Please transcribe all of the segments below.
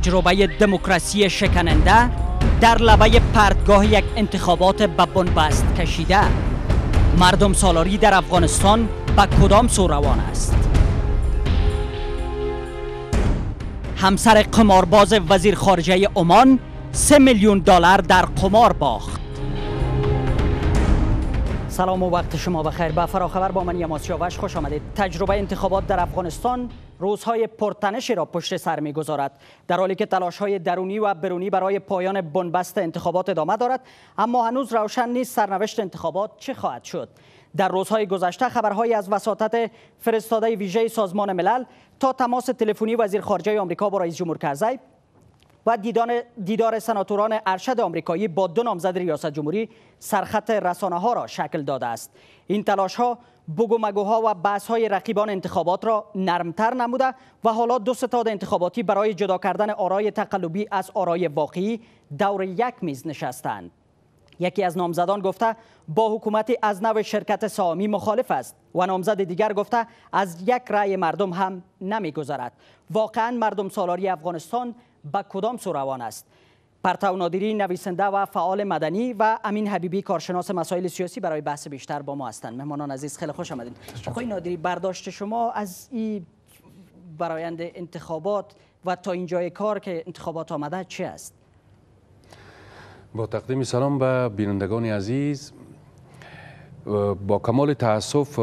تجربه دموکراسی شکننده در لبه پردگاه یک انتخابات به بنبست کشیده مردم سالاری در افغانستان به کدام سو روان است همسر قمارباز وزیر خارجه عمان 3 میلیون دلار در قمار باخت سلام و وقت شما بخیر با فراخبر با من یماس خوش آمدید تجربه انتخابات در افغانستان روزهای پرتنشی را پشت سر گذارد در حالی که های درونی و برونی برای پایان بنبست انتخابات ادامه دارد اما هنوز روشن نیست سرنوشت انتخابات چه خواهد شد در روزهای گذشته خبرهایی از وساطت فرستاده ویژه سازمان ملل تا تماس تلفنی وزیر خارجه آمریکا با رئیس جمهور کرزی و دیدار سناتوران ارشد آمریکایی با دو نامزد ریاست جمهوری سرخط رسانه ها را شکل داده است این تلاش ها بگومگوها و بحث رقیبان انتخابات را نرمتر نموده و حالا دو ستاد انتخاباتی برای جدا کردن آرای تقلبی از آرای واقعی دور یک میز نشستند. یکی از نامزدان گفته با حکومت از نو شرکت سامی مخالف است و نامزد دیگر گفته از یک رأی مردم هم نمیگذرد واقعا مردم سالاری افغانستان به کدام سو است پرتو نادری نویسنده و فعال مدنی و امین حبیبی کارشناس مسائل سیاسی برای بحث بیشتر با ما هستند مهمانان عزیز خیلی خوش آمدید آقای نادری برداشت شما از این برایند انتخابات و تا اینجای کار که انتخابات آمده چه است با تقدیم سلام به بینندگان عزیز با کمال تاسف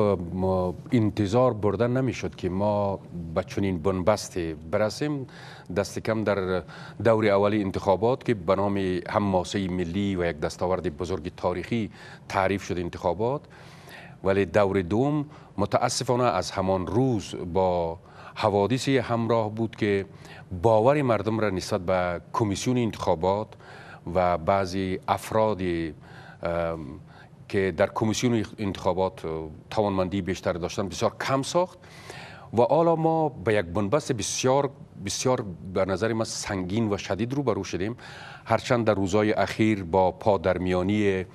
انتظار بردن نمیشد که ما به چنین بنبستی برسیم دست کم در دور اولی انتخابات که به نام هم ملی و یک دستاورد بزرگ تاریخی تعریف شد انتخابات ولی دور دوم متاسفانه از همان روز با حوادثی همراه بود که باور مردم را نسبت به کمیسیون انتخابات و بعضی افرادی که در کمیسیون انتخابات توانمندی بیشتر داشتن بسیار کم ساخت و حالا ما به یک بنبست بسیار بسیار به نظر ما سنگین و شدید روبرو شدیم هرچند در روزهای اخیر با پادرمیانی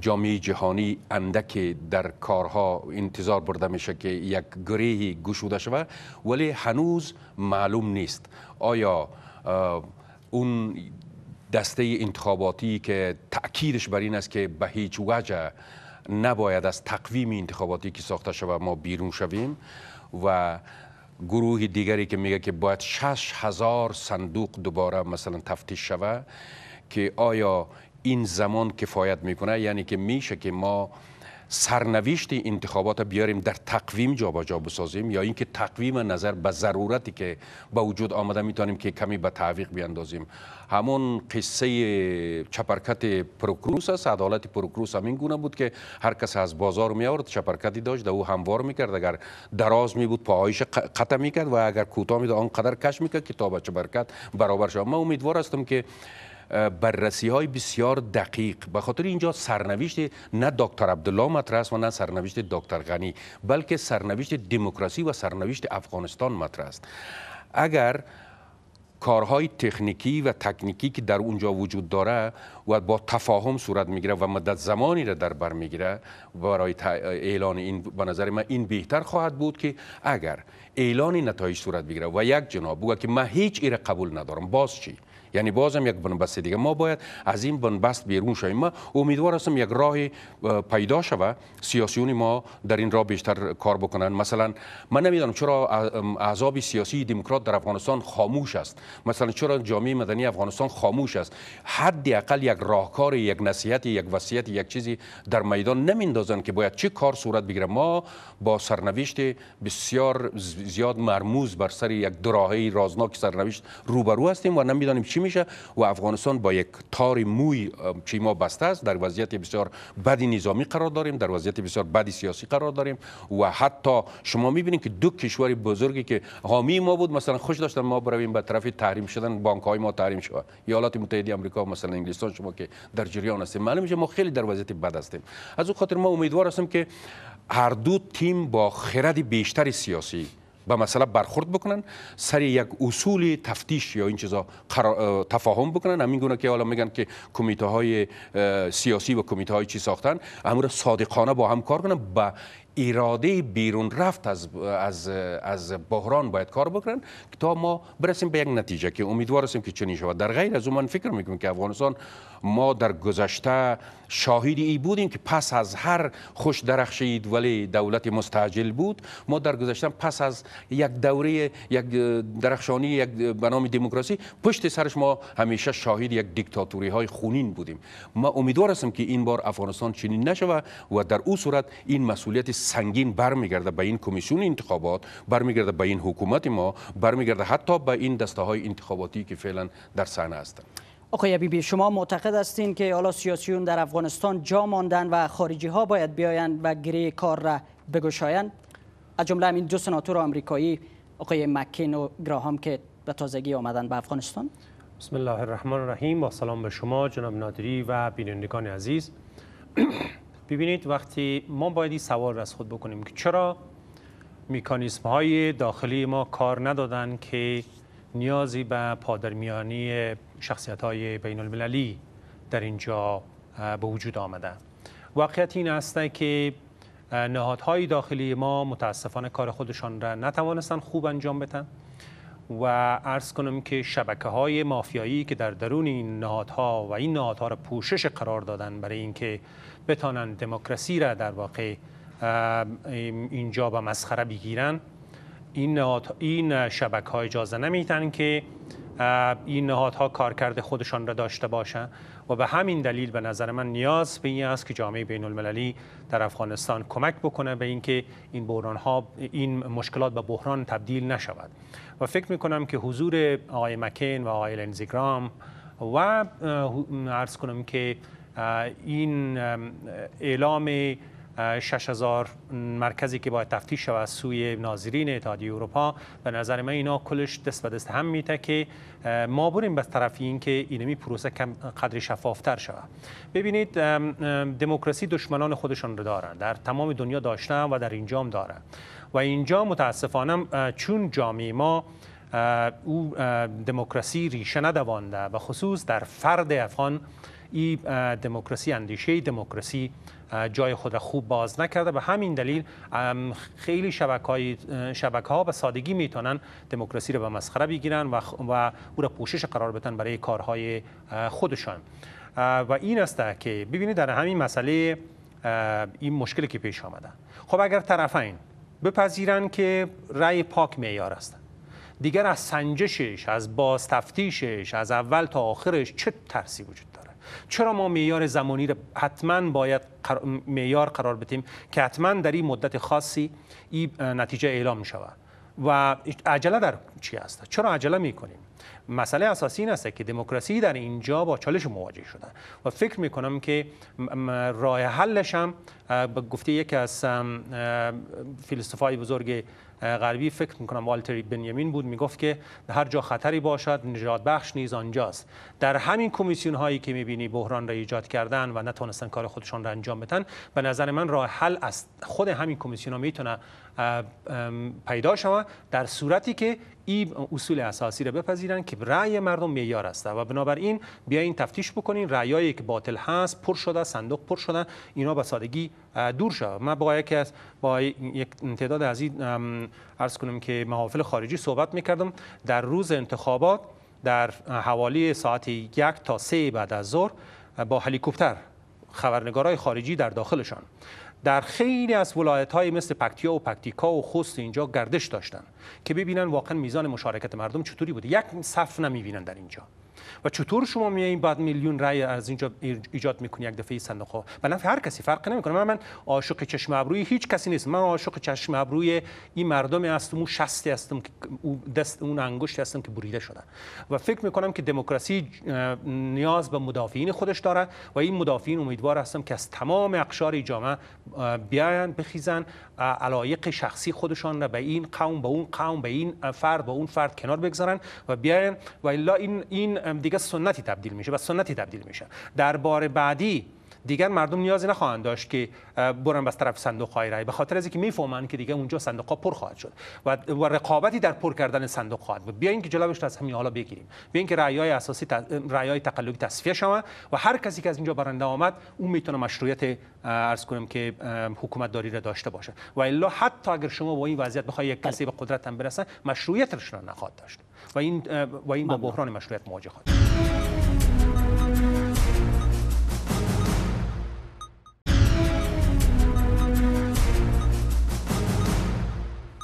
جامعه جهانی اندک در کارها انتظار برده میشه که یک گریهی گشوده شوه ولی هنوز معلوم نیست آیا اون دسته انتخاباتی که تأکیدش بر این است که به هیچ وجه نباید از تقویم انتخاباتی که ساخته شود ما بیرون شویم و گروه دیگری که میگه که باید شش هزار صندوق دوباره مثلا تفتیش شوه که آیا این زمان کفایت میکنه یعنی که میشه که ما سرنوشت انتخابات بیاریم در تقویم با جا بسازیم یا اینکه تقویم نظر به ضرورتی که به وجود آمده میتونیم که کمی به تعویق بیاندازیم همون قصه چپرکت پروکروس است عدالت پروکروس همین گونه بود که هر کس از بازار می آورد چپرکتی داشت او هموار میکرد اگر دراز می بود پاهایش قطع میکرد و اگر کوتاه می آنقدر کش میکرد که تا به چپرکت برابر شد من امیدوار هستم که بررسی های بسیار دقیق به خاطر اینجا سرنوشت نه دکتر عبدالله مطرح است و نه سرنوشت دکتر غنی بلکه سرنوشت دموکراسی و سرنوشت افغانستان مطرح است اگر کارهای تکنیکی و تکنیکی که در اونجا وجود داره و با تفاهم صورت میگیره و مدت زمانی را در بر میگیره برای اعلان این به نظر من این بهتر خواهد بود که اگر اعلان نتایج صورت بگیره و یک جناب بگه که من هیچ ایره قبول ندارم باز چی یعنی بازم یک بنبست دیگه ما باید از این بنبست بیرون شویم ما امیدوار هستم یک راه پیدا شوه سیاسیون ما در این راه بیشتر کار بکنن مثلا من نمیدانم چرا اعضاب سیاسی دموکرات در افغانستان خاموش است مثلا چرا جامعه مدنی افغانستان خاموش است حداقل یک راهکار یک نصیحت یک وصیت یک چیزی در میدان نمیندازن که باید چه کار صورت بگیره ما با سرنوشت بسیار زیاد مرموز بر سر یک دراهی رازناک سرنوشت روبرو هستیم و نمیدانیم چی میشه و افغانستان با یک تار موی چی ما بسته است در وضعیت بسیار بدی نظامی قرار داریم در وضعیت بسیار بدی سیاسی قرار داریم و حتی شما میبینید که دو کشور بزرگی که حامی ما بود مثلا خوش داشتن ما برویم به طرف تحریم شدن بانک های ما تحریم شود ایالات متحده آمریکا مثلا انگلستان شما که در جریان هستیم معلوم میشه ما خیلی در وضعیت بد هستیم از اون خاطر ما امیدوار هستم که هر دو تیم با خرد بیشتر سیاسی به مسئله برخورد بکنن سر یک اصول تفتیش یا این چیزا تفاهم بکنن همین گونه که حالا میگن که کمیته های سیاسی و کمیته های چی ساختن امور صادقانه با هم کار کنن به اراده بیرون رفت از از از بحران باید کار بکنن تا ما برسیم به یک نتیجه که امیدوار هستیم که چنین شود در غیر از اون من فکر میکنم که افغانستان ما در گذشته شاهد ای بودیم که پس از هر خوش درخشید ولی دولت مستعجل بود ما در گذشته پس از یک دوره یک درخشانی یک به نام دموکراسی پشت سرش ما همیشه شاهد یک دیکتاتوری های خونین بودیم ما امیدوار که این بار افغانستان چنین نشود و در او صورت این مسئولیت سنگین برمیگرده به این کمیسیون انتخابات برمیگرده به این حکومت ما برمیگرده حتی به این دسته های انتخاباتی که فعلا در صحنه هستند آقای بیبی شما معتقد هستین که حالا سیاسیون در افغانستان جا ماندن و خارجی ها باید بیایند و گره کار را بگشایند از جمله این دو سناتور آمریکایی آقای مکین و گراهام که به تازگی آمدن به افغانستان بسم الله الرحمن الرحیم با سلام به شما جناب نادری و بینندگان عزیز ببینید وقتی ما باید سوال را از خود بکنیم که چرا میکانیسم های داخلی ما کار ندادن که نیازی به پادرمیانی شخصیت های بین المللی در اینجا به وجود آمده واقعیت این است که نهادهای داخلی ما متاسفانه کار خودشان را نتوانستن خوب انجام بدن و عرض کنم که شبکه های مافیایی که در درون این نهادها و این نهادها را پوشش قرار دادن برای اینکه بتانن دموکراسی را در واقع اینجا به مسخره بگیرن این این شبکه ها اجازه نمیتن که این نهادها کارکرد خودشان را داشته باشند و به همین دلیل به نظر من نیاز به این است که جامعه بین المللی در افغانستان کمک بکنه به اینکه این, بحران ها این مشکلات به بحران تبدیل نشود و فکر می کنم که حضور آقای مکین و آقای لنزیگرام و عرض کنم که این اعلام 6000 مرکزی که باید تفتیش شود سوی ناظرین اتحادیه اروپا به نظر من اینا کلش دست به دست هم میته که ما بریم به طرف این که اینمی پروسه کم قدر شفافتر شود ببینید دموکراسی دشمنان خودشان رو دارن در تمام دنیا داشتن و در اینجا هم دارن و اینجا متاسفانه چون جامعه ما او دموکراسی ریشه ندوانده و خصوص در فرد افغان این دموکراسی اندیشه دموکراسی جای خود خوب باز نکرده به همین دلیل خیلی شبکه, شبکه ها به سادگی میتونن دموکراسی را به مسخره بگیرن و, و او را پوشش قرار بدن برای کارهای خودشان و این است که ببینید در همین مسئله این مشکلی که پیش آمده خب اگر طرفین بپذیرن که رأی پاک معیار است دیگر از سنجشش از باز تفتیشش از اول تا آخرش چه ترسی وجود چرا ما معیار زمانی رو حتما باید معیار قرار بدیم که حتما در این مدت خاصی این نتیجه اعلام شود و عجله در چی هست چرا عجله میکنیم مسئله اساسی این است که دموکراسی در اینجا با چالش مواجه شده و فکر می کنم که راه حلش هم به گفته یکی از فیلسوفای بزرگ غربی فکر می کنم والتری بنیامین بود می گفت که هر جا خطری باشد نجات بخش نیز آنجاست در همین کمیسیون هایی که می بینی بحران را ایجاد کردن و نتونستن کار خودشان را انجام بدن به نظر من راه حل از خود همین کمیسیون ها میتونه پیدا شود در صورتی که این اصول اساسی را بپذیرن که که رأی مردم معیار هست و بنابراین بیاین تفتیش بکنین رأیایی که باطل هست پر شده صندوق پر شده اینا به سادگی دور شد من با با یک تعداد از این عرض کنم که محافل خارجی صحبت میکردم در روز انتخابات در حوالی ساعت یک تا سه بعد از ظهر با هلیکوپتر خبرنگارای خارجی در داخلشان در خیلی از ولایت های مثل پکتیا و پکتیکا و خوست اینجا گردش داشتن که ببینن واقعا میزان مشارکت مردم چطوری بوده یک صف نمیبینن در اینجا و چطور شما این بعد میلیون رای از اینجا ایجاد میکنی یک دفعه صندوق ها به هر کسی فرق نمیکنه من من عاشق چشم ابروی هیچ کسی نیست من عاشق چشم ابروی این مردم هستم اون شستی هستم که دست اون انگشت هستم که بریده شده و فکر میکنم که دموکراسی نیاز به مدافعین خودش داره و این مدافعین امیدوار هستم که از تمام اقشار جامعه بیاین بخیزن علایق شخصی خودشان را به این قوم به اون قوم به این فرد به اون فرد کنار بگذارن و بیاین و الا این این دیگه سنتی تبدیل میشه و سنتی تبدیل میشه در بار بعدی دیگر مردم نیازی نخواهند داشت که برن بس طرف صندوق های رای به خاطر از اینکه میفهمند که دیگه اونجا صندوق ها پر خواهد شد و رقابتی در پر کردن صندوق خواهد بود بیاین که جلوش از همین حالا بگیریم بیاین که رای اساسی رای های تقلبی تصفیه شوند و هر کسی که از اینجا برنده آمد اون میتونه مشروعیت عرض کنم که حکومت داری را داشته باشه و الا حتی اگر شما با این وضعیت بخوای کسی به قدرت هم مشروعیتش را نخواهد داشت و این و این با بحران مشروعیت مواجه خواهد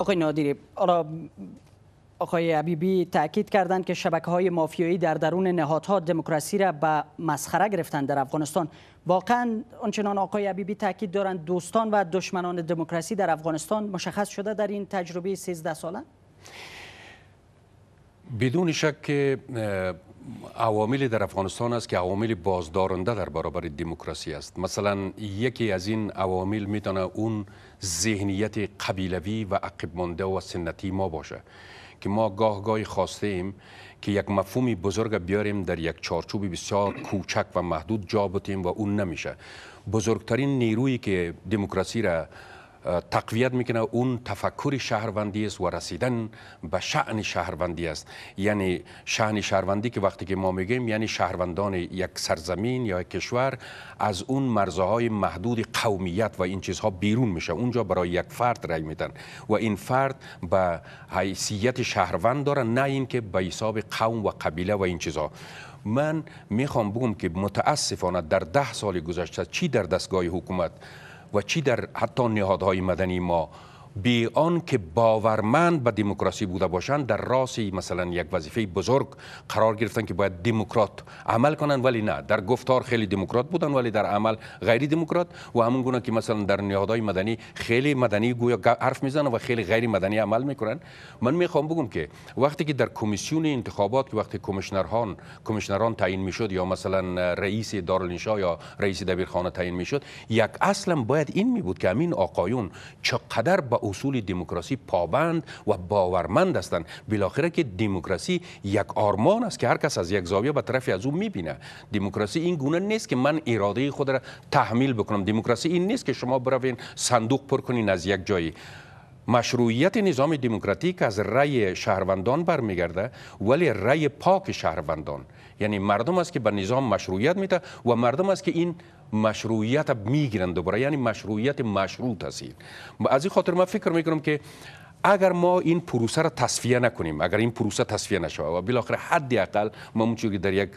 آقای نادری آقای عبیبی تاکید کردند که شبکه های مافیایی در درون نهادها دموکراسی را به مسخره گرفتند در افغانستان واقعا آنچنان آقای عبیبی تاکید دارند دوستان و دشمنان دموکراسی در افغانستان مشخص شده در این تجربه 13 ساله بدون شک که در افغانستان است که عوامل بازدارنده در برابر دموکراسی است مثلا یکی از این عوامل میتونه اون ذهنیت قبیلوی و عقب مانده و سنتی ما باشه که ما گاه گاهی خواسته که یک مفهومی بزرگ بیاریم در یک چارچوب بسیار کوچک و محدود جا بتیم و اون نمیشه بزرگترین نیرویی که دموکراسی را تقویت میکنه اون تفکر شهروندی است و رسیدن به شعن شهروندی است یعنی شعن شهروندی که وقتی که ما میگیم یعنی شهروندان یک سرزمین یا کشور از اون مرزهای محدود قومیت و این چیزها بیرون میشه اونجا برای یک فرد رای میدن و این فرد به حیثیت شهروند داره نه اینکه به حساب قوم و قبیله و این چیزها من میخوام بگم که متاسفانه در ده سال گذشته چی در دستگاه حکومت و چی در حتی نهادهای مدنی ما بی آن که باورمند به دموکراسی بوده باشند در راس مثلا یک وظیفه بزرگ قرار گرفتن که باید دموکرات عمل کنند ولی نه در گفتار خیلی دموکرات بودن ولی در عمل غیر دموکرات و همون گونه که مثلا در نهادهای مدنی خیلی مدنی گویا حرف میزنند و خیلی غیر مدنی عمل میکنند من میخوام بگم که وقتی که در کمیسیون انتخابات که وقتی کمیشنران کمیشنران تعیین میشد یا مثلا رئیس دارالانشا یا رئیس دبیرخانه تعیین میشد یک اصلا باید این می بود که همین آقایون چقدر به اصول دموکراسی پابند و باورمند هستند بالاخره که دموکراسی یک آرمان است که هر کس از یک زاویه به طرف از او میبینه دموکراسی این گونه نیست که من اراده خود را تحمیل بکنم دموکراسی این نیست که شما بروین صندوق پر کنین از یک جایی مشروعیت نظام دموکراتیک از رأی شهروندان برمیگرده ولی رأی پاک شهروندان یعنی مردم است که به نظام مشروعیت میده و مردم است که این مشروعیت میگیرند، دوباره یعنی مشروعیت مشروط هستید از این خاطر من فکر میکنم که اگر ما این پروسه را تصفیه نکنیم اگر این پروسه تصفیه نشود و بالاخره حد اقل ما اون که در یک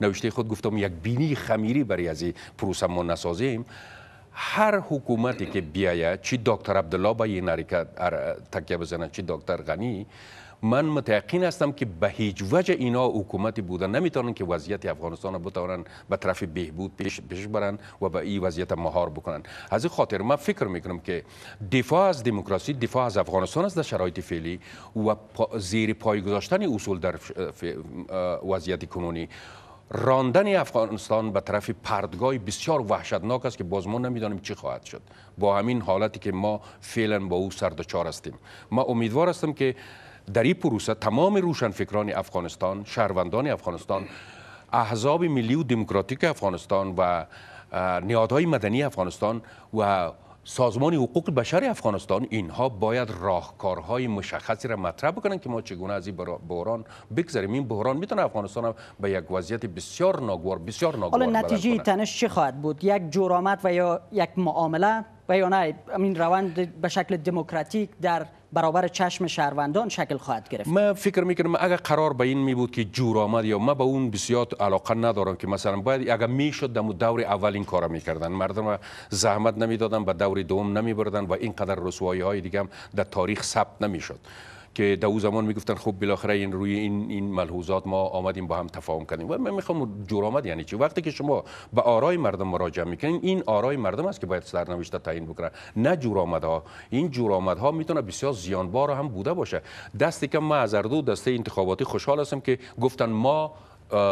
نوشته خود گفتم یک بینی خمیری برای از این پروسه ما نسازیم هر حکومتی که بیاید چی دکتر عبدالله با این حرکت تکیه بزنه چی دکتر غنی من متقین هستم که به هیچ وجه اینا حکومتی بودن نمیتونن که وضعیت افغانستان را بتوانن به طرف بهبود پیش پیش برن و به این وضعیت مهار بکنن از این خاطر من فکر میکنم که دفاع از دموکراسی دفاع از افغانستان است در شرایط فعلی و زیر پای گذاشتن اصول در وضعیت کنونی راندن افغانستان به طرف پردگاه بسیار وحشتناک است که باز ما نمیدانیم چی خواهد شد با همین حالتی که ما فعلا با او سر هستیم ما امیدوار هستم که در این پروسه تمام روشنفکران افغانستان شهروندان افغانستان احزاب ملی و دموکراتیک افغانستان و نیادهای مدنی افغانستان و سازمان حقوق بشر افغانستان اینها باید راهکارهای مشخصی را مطرح بکنند که ما چگونه از این بحران بگذریم این بحران میتونه افغانستان را به یک وضعیت بسیار ناگوار بسیار ناگوار حالا نتیجه تنش چی خواهد بود یک جرامت و یا یک معامله و یا این روند به شکل دموکراتیک در برابر چشم شهروندان شکل خواهد گرفت من فکر میکنم اگر قرار به این می بود که جور آمد یا من به اون بسیار علاقه ندارم که مثلا باید اگر میشد در دور اول این کارا میکردن مردم زحمت نمیدادن به دور دوم نمی بردن و اینقدر رسوایی های دیگه در تاریخ ثبت نمیشد که در اون زمان میگفتن خب بالاخره این روی این این ملحوظات ما آمدیم با هم تفاهم کردیم و من میخوام جور یعنی چی وقتی که شما به آرای مردم مراجعه میکنین این آرای مردم است که باید سرنوشت تعیین بکنه نه جور ها این جور ها میتونه بسیار زیانبار هم بوده باشه دستی که ما از اردو دسته انتخاباتی خوشحال هستم که گفتن ما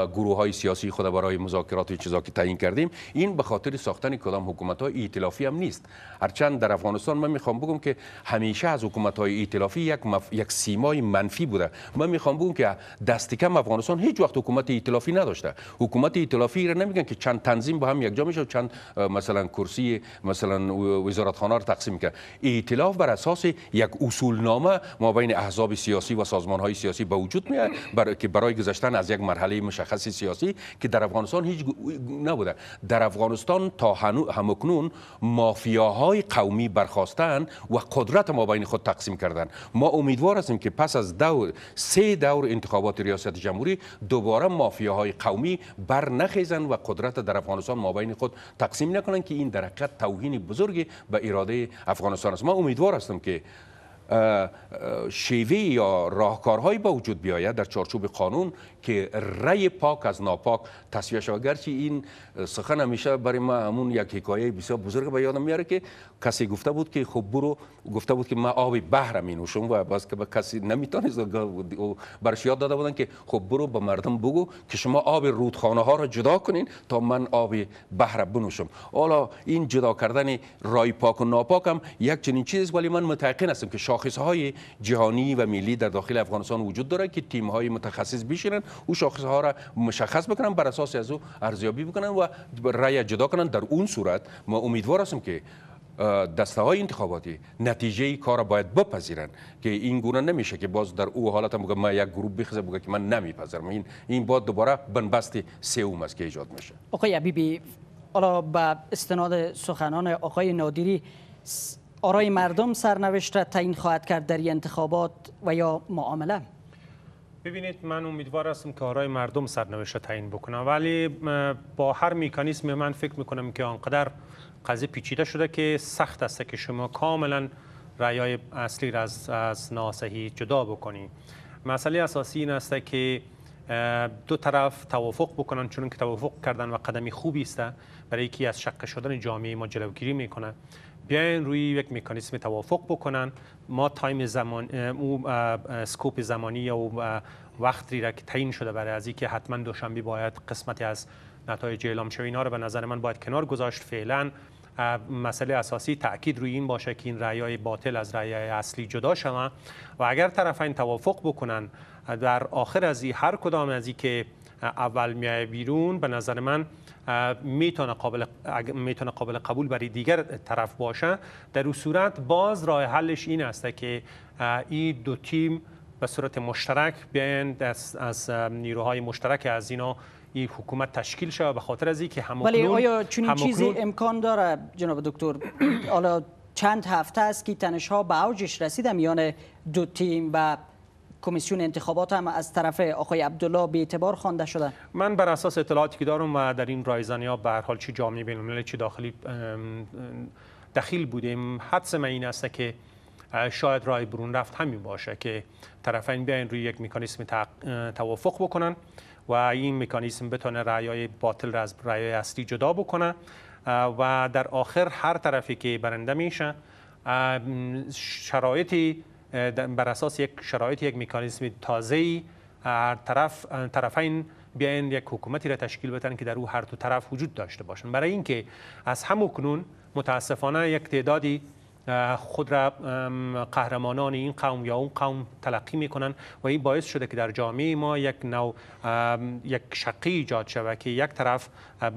گروه های سیاسی خود برای مذاکرات چیزا که تعیین کردیم این به خاطر ساختن کدام حکومت های ائتلافی هم نیست هرچند در افغانستان من میخوام بگم که همیشه از حکومت های ائتلافی یک مف... یک سیمای منفی بوده من میخوام بگم که دست کم افغانستان هیچ وقت حکومت ائتلافی نداشته حکومت ائتلافی را نمیگن که چند تنظیم با هم یکجا میشه و چند مثلا کرسی مثلا خانه را تقسیم کرد ائتلاف بر اساس یک اصولنامه ما بین احزاب سیاسی و سازمان های سیاسی به وجود میاد برای که برای گذشتن از یک مرحله مشخص سیاسی که در افغانستان هیچ نبوده در افغانستان تا همکنون مافیاهای قومی برخواستن و قدرت ما بین خود تقسیم کردن ما امیدوار هستیم که پس از دو سه دور انتخابات ریاست جمهوری دوباره مافیاهای قومی بر نخیزن و قدرت در افغانستان ما بین خود تقسیم نکنن که این در حقیقت توهین بزرگی به اراده افغانستان است ما امیدوار هستم که شیوه یا راهکارهایی با وجود بیاید در چارچوب قانون که رأی پاک از ناپاک تصفیه شود گرچه این سخن همیشه برای ما همون یک حکایه بسیار بزرگ به یادم میاره که کسی گفته بود که خب برو گفته بود که ما آب بحر می نوشم و باز که با کسی نمیتونست برش یاد داده بودن که خب برو به مردم بگو که شما آب رودخانه ها را جدا کنین تا من آب بحر بنوشم حالا این جدا کردن رای پاک و ناپاک یک چنین چیز ولی من متعقین هستم که شاخص های جهانی و ملی در داخل افغانستان وجود داره که تیم های متخصص بشینن او شاخص ها را مشخص بکنن بر اساس از او ارزیابی بکنن و رای جدا کنن در اون صورت ما امیدوار هستم که دسته های انتخاباتی نتیجه کار باید بپذیرن که این گونه نمیشه که باز در او حالت هم بگم من یک گروه بخزه بگم که من نمیپذیرم این این باد دوباره بنبست سوم است که ایجاد میشه آقای بیبی حالا به استناد سخنان آقای نادری آرای مردم سرنوشت را تعیین خواهد کرد در انتخابات و یا معامله ببینید من امیدوار هستم که آرای مردم سرنوشت را تعیین بکنم ولی با هر میکانیزم من فکر میکنم که آنقدر قضیه پیچیده شده که سخت است که شما کاملا رایای اصلی را از, از جدا بکنی مسئله اساسی این است که دو طرف توافق بکنن چون که توافق کردن و قدمی خوبی است برای یکی از شق شدن جامعه ما جلوگیری میکنه بیاین روی یک مکانیسم توافق بکنن ما تایم زمان او سکوپ زمانی یا وقتی را که تعیین شده برای از اینکه حتما دوشنبه باید قسمتی از نتایج اعلام شوی اینا رو به نظر من باید کنار گذاشت فعلا مسئله اساسی تاکید روی این باشه که این رایهای باطل از رایهای اصلی جدا شوند و اگر طرفین توافق بکنن در آخر از این هر کدام از این که اول میای بیرون به نظر من میتونه قابل میتونه قابل قبول برای دیگر طرف باشه در اون صورت باز راه حلش این است که این دو تیم به صورت مشترک بیاین از, از نیروهای مشترک از اینا این حکومت تشکیل شود به خاطر از اینکه همون ولی آیا چنین چیزی امکان داره جناب دکتر حالا چند هفته است که تنش ها به اوجش رسیده میان دو تیم و کمیسیون انتخابات هم از طرف آقای عبدالله به اعتبار خوانده شده من بر اساس اطلاعاتی که دارم و در این رایزنی ها به هر حال چه جامعه بین المللی چه داخلی دخیل بودیم حدس من این است که شاید رای برون رفت همین باشه که طرفین بیاین روی یک مکانیسم توافق بکنن و این مکانیسم بتونه رأیای باطل را از رأیای اصلی جدا بکنه و در آخر هر طرفی که برنده میشه شرایطی بر اساس یک شرایط یک مکانیزم تازه هر طرف طرفین بیاین یک حکومتی را تشکیل بدن که در او هر دو طرف وجود داشته باشند برای اینکه از همکنون متاسفانه یک تعدادی خود را قهرمانان این قوم یا اون قوم تلقی میکنن و این باعث شده که در جامعه ما یک نوع یک شقی ایجاد شود که یک طرف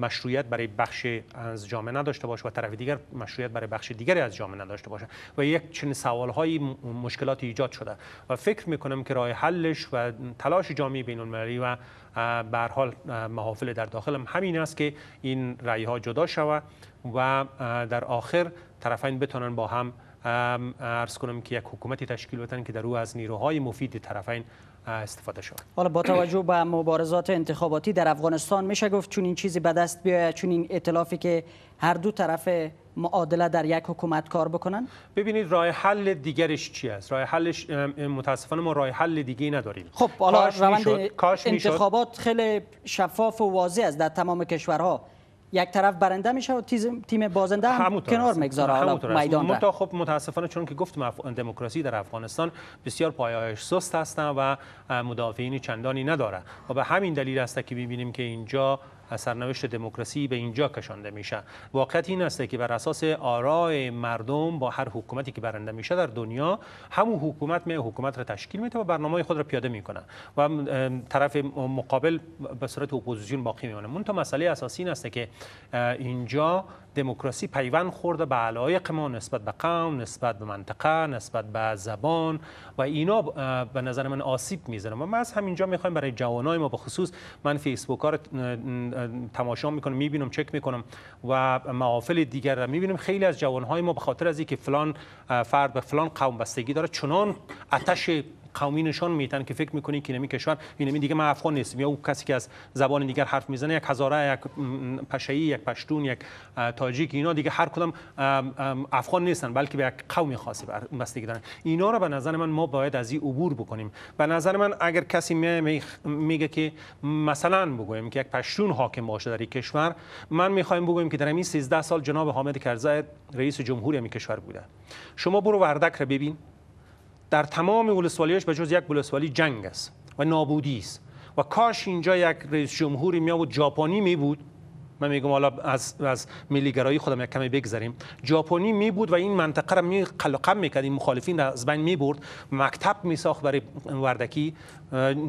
مشروعیت برای بخش از جامعه نداشته باشه و طرف دیگر مشروعیت برای بخش دیگری از جامعه نداشته باشه و یک چنین سوال های مشکلات ایجاد شده و فکر میکنم که راه حلش و تلاش جامعه بین المللی و به حال محافل در داخلم همین است که این رای ها جدا شود و در آخر طرفین بتونن با هم ارز کنم که یک حکومتی تشکیل بدن که در او از نیروهای مفید طرفین استفاده شود حالا با توجه به مبارزات انتخاباتی در افغانستان میشه گفت چون این چیزی به دست بیاید چون این اطلافی که هر دو طرف معادله در یک حکومت کار بکنن ببینید راه حل دیگرش چی است راه حلش متاسفانه ما راه حل دیگه نداریم خب حالا روند انتخابات خیلی شفاف و واضح است در تمام کشورها یک طرف برنده میشه و تیم بازنده هم کنار میگذاره حالا میدان خب متاسفانه چون که گفتم دموکراسی در افغانستان بسیار پایایش سست هستن و مدافعینی چندانی نداره و به همین دلیل هست که میبینیم که اینجا سرنوشت دموکراسی به اینجا کشانده میشه واقعیت این است که بر اساس آرای مردم با هر حکومتی که برنده میشه در دنیا همون حکومت می حکومت را تشکیل میده و برنامه خود را پیاده میکنه و طرف مقابل به صورت اپوزیسیون باقی میمونه مون تا مسئله اساسی این است که اینجا دموکراسی پیوند خورده به علایق ما نسبت به قوم نسبت به منطقه نسبت به زبان و اینا به نظر من آسیب میزنه و ما از همینجا میخوایم برای جوانای ما به خصوص من فیسبوک ها رو تماشا میکنم میبینم چک میکنم و معافل دیگر را میبینم خیلی از جوانهای ما به خاطر از اینکه فلان فرد به فلان قوم بستگی داره چنان آتش قومی نشان میتن که فکر میکنی که نمی کشور این دیگه ما افغان نیستیم یا او کسی که از زبان دیگر حرف میزنه یک هزاره یک پشایی یک پشتون یک تاجیک اینا دیگه هر کدام افغان نیستن بلکه به یک قومی خاصی بستگی دارن اینا را به نظر من ما باید از این عبور بکنیم به نظر من اگر کسی میگه که مثلا بگویم که یک پشتون حاکم باشه در این کشور من میخوایم بگویم که در این 13 سال جناب حامد کرزی رئیس جمهوری این کشور بوده شما برو وردک را ببین در تمام ولسوالیاش به جز یک ولسوالی جنگ است و نابودی است و کاش اینجا یک رئیس جمهوری می بود ژاپنی می بود من میگم حالا از از ملی گرایی خودم یک کمی بگذاریم ژاپنی می بود و این منطقه را می قلقم میکرد این مخالفین را از بین می برد مکتب می ساخت برای وردکی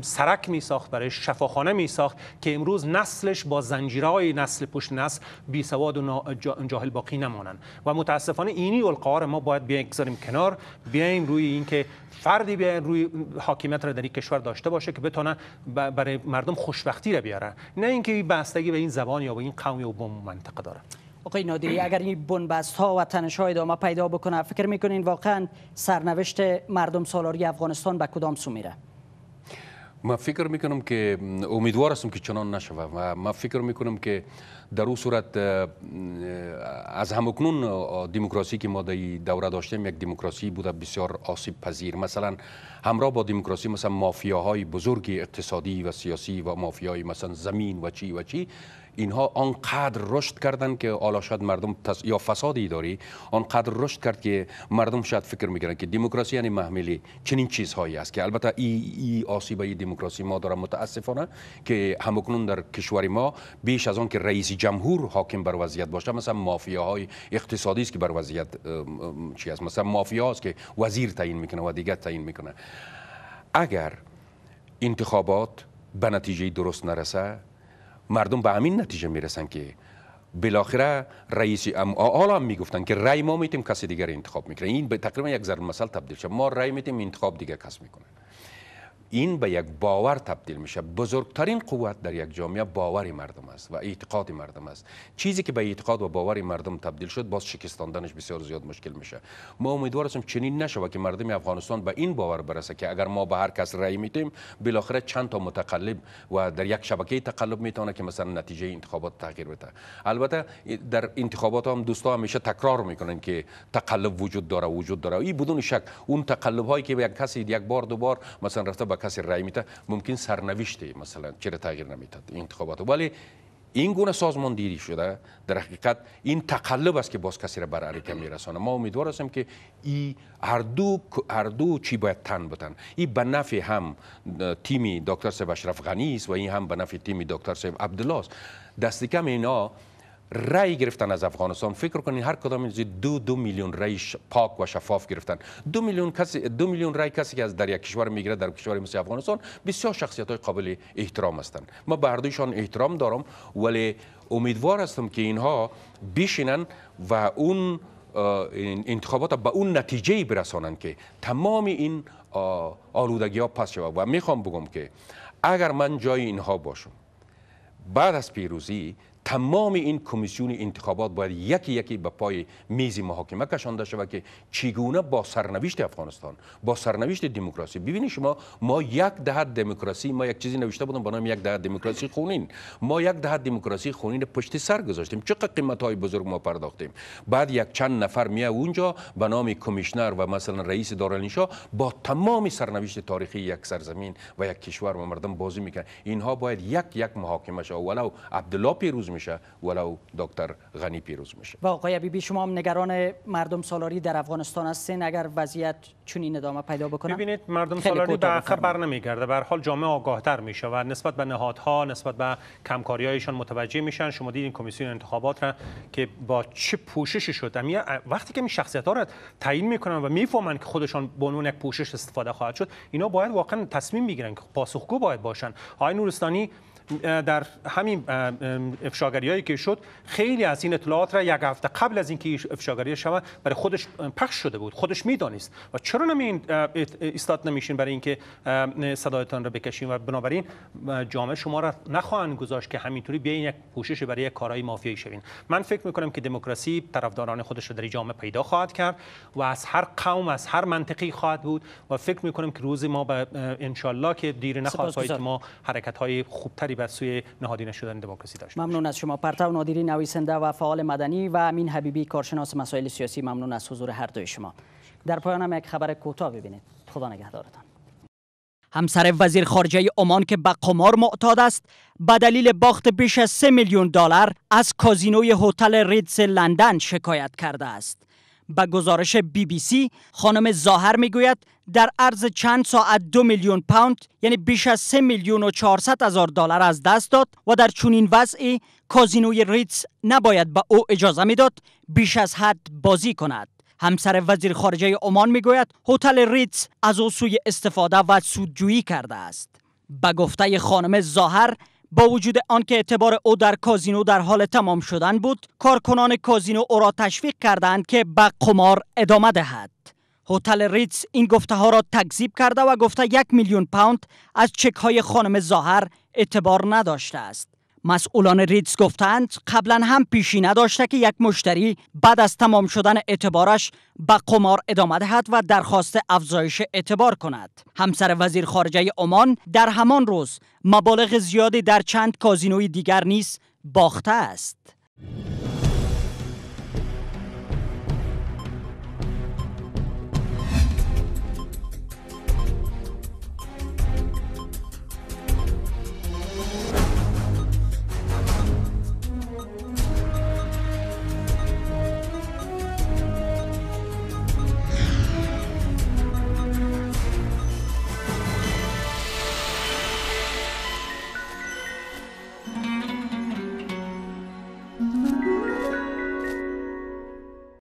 سرک می ساخت برای شفاخانه می ساخت که امروز نسلش با زنجیرهای نسل پشت نسل بی سواد و جاهل باقی نمانند و متاسفانه اینی القار ما باید بیاییم بگذاریم کنار بیایم روی اینکه فردی بیاین روی حاکمیت را در این کشور داشته باشه که بتونه برای مردم خوشبختی را بیاره نه اینکه بستگی به این زبان یا به این قوم یا به منطقه داره آقای نادری اگر این بنبست ها و تنش ها ادامه پیدا بکنه فکر میکنین واقعا سرنوشت مردم سالاری افغانستان به کدام سو میره من فکر میکنم که امیدوار هستم که چنان نشوه و من فکر میکنم که در او صورت از همکنون دموکراسی که ما در دوره داشتیم یک دموکراسی بوده بسیار آسیب پذیر مثلا همراه با دموکراسی مثلا مافیاهای بزرگ اقتصادی و سیاسی و مافیاهای مثلا زمین و چی و چی اینها آنقدر رشد کردند که حالا شاید مردم تس... یا فساد اداری آنقدر رشد کرد که مردم شاید فکر میکنند که دموکراسی یعنی محملی چنین چیزهایی است که البته ای, ای آسیبای دموکراسی ما داره متاسفانه که همکنون در کشور ما بیش از آن که رئیس جمهور حاکم بر وضعیت باشه مثلا مافیاهای اقتصادی است که بر وضعیت چی است مثلا مافیا است که وزیر تعیین میکنه و دیگر تعیین میکنه اگر انتخابات به نتیجه درست نرسه مردم به همین نتیجه میرسن که بالاخره رئیس ام حالا هم میگفتن که رای ما میتیم کسی دیگر انتخاب میکنه این به تقریبا یک ضرب مثل تبدیل شد ما رای میتیم انتخاب دیگه کس میکنه این به یک باور تبدیل میشه بزرگترین قوت در یک جامعه باور مردم است و اعتقاد مردم است چیزی که به اعتقاد و باور مردم تبدیل شد باز شکستاندنش بسیار زیاد مشکل میشه ما امیدوار هستیم چنین نشود که مردم افغانستان به این باور برسه که اگر ما به هر کس رأی میدیم بالاخره چند تا متقلب و در یک شبکه تقلب میتونه که مثلا نتیجه انتخابات تغییر بده البته در انتخابات هم دوستا همیشه تکرار میکنن که تقلب وجود داره وجود داره این بدون شک اون تقلب هایی که یک کسی یک بار دو بار مثلا رفته به کسی رای میده ممکن سرنوشت مثلا چرا تغییر نمیداد؟ انتخابات ولی این گونه سازمان دیری شده در حقیقت این تقلب است که باز کسی را بر حرکت میرسانه ما امیدوار هستیم که این هر دو هر دو چی باید تن بتن این به نفع هم تیمی دکتر سیف اشرف غنی است و این هم به نفع تیمی دکتر سیف عبدالله است اینا رای گرفتن از افغانستان فکر کنین هر کدام از دو دو میلیون رای پاک و شفاف گرفتن دو میلیون کسی دو میلیون رای کسی که از در یک کشور میگیره در کشور مثل افغانستان بسیار شخصیت های قابل احترام هستند ما به هر دویشان احترام دارم ولی امیدوار هستم که اینها بشینن و اون انتخابات به اون نتیجه برسانند که تمام این آلودگی ها پس شود و میخوام بگم که اگر من جای اینها باشم بعد از پیروزی تمام این کمیسیون انتخابات باید یکی یکی به پای میز محاکمه کشانده شود که چگونه با سرنوشت افغانستان با سرنوشت دموکراسی ببینی شما ما یک دهه دموکراسی ما یک چیزی نوشته بودم به نام یک دهه دموکراسی خونین ما یک دهه دموکراسی خونین پشت سر گذاشتیم چقدر قیمت های بزرگ ما پرداختیم بعد یک چند نفر میه اونجا به نام کمیشنر و مثلا رئیس دارالنشا با تمام سرنوشت تاریخی یک سرزمین و یک کشور و مردم بازی میکنه اینها باید یک یک محاکمه شود ولو میشه ولو دکتر غنی پیروز میشه و آقای بیبی شما هم نگران مردم سالاری در افغانستان هستین اگر وضعیت چون این ادامه پیدا بکنه ببینید مردم سالاری به عقب بر نمیگرده به حال جامعه آگاهتر میشه و نسبت به نهادها نسبت به هایشان متوجه میشن شما دیدین کمیسیون انتخابات را که با چه پوشش شد یعنی وقتی که می شخصیت ها را تعیین میکنن و میفهمن که خودشان به عنوان یک پوشش استفاده خواهد شد اینا باید واقعا تصمیم بگیرن که پاسخگو باید باشن آقای نورستانی در همین افشاگری هایی که شد خیلی از این اطلاعات را یک هفته قبل از اینکه افشاگری شما برای خودش پخش شده بود خودش میدانست و چرا نمی استاد نمیشین برای اینکه صدایتان را بکشین و بنابراین جامعه شما را نخواهند گذاشت که همینطوری بیاین یک پوشش برای یک کارهای مافیایی شوین من فکر میکنم که دموکراسی طرفداران خودش را در جامعه پیدا خواهد کرد و از هر قوم از هر منطقی خواهد بود و فکر کنم که روز ما به انشالله که دیر نخواهد ما حرکت های خوبتری و سوی نهادینه شدن دموکراسی داشت ممنون از شما پرتو نادری نویسنده و فعال مدنی و امین حبیبی کارشناس مسائل سیاسی ممنون از حضور هر دوی شما در پایان هم یک خبر کوتاه ببینید خدا نگهدارتان همسر وزیر خارجه عمان که به قمار معتاد است به دلیل باخت بیش از 3 میلیون دلار از کازینوی هتل ریدز لندن شکایت کرده است به گزارش بی بی سی خانم ظاهر میگوید در عرض چند ساعت دو میلیون پوند یعنی بیش از سه میلیون و 400 هزار دلار از دست داد و در چنین وضعی کازینوی ریتز نباید به او اجازه میداد بیش از حد بازی کند همسر وزیر خارجه عمان میگوید هتل ریتز از او سوی استفاده و سودجویی کرده است به گفته خانم ظاهر با وجود آنکه اعتبار او در کازینو در حال تمام شدن بود کارکنان کازینو او را تشویق کردند که به قمار ادامه دهد هتل ریتز این گفته ها را تکذیب کرده و گفته یک میلیون پوند از چک های خانم ظاهر اعتبار نداشته است مسئولان ریتز گفتند قبلا هم پیشی نداشته که یک مشتری بعد از تمام شدن اعتبارش به قمار ادامه دهد و درخواست افزایش اعتبار کند همسر وزیر خارجه عمان در همان روز مبالغ زیادی در چند کازینوی دیگر نیز باخته است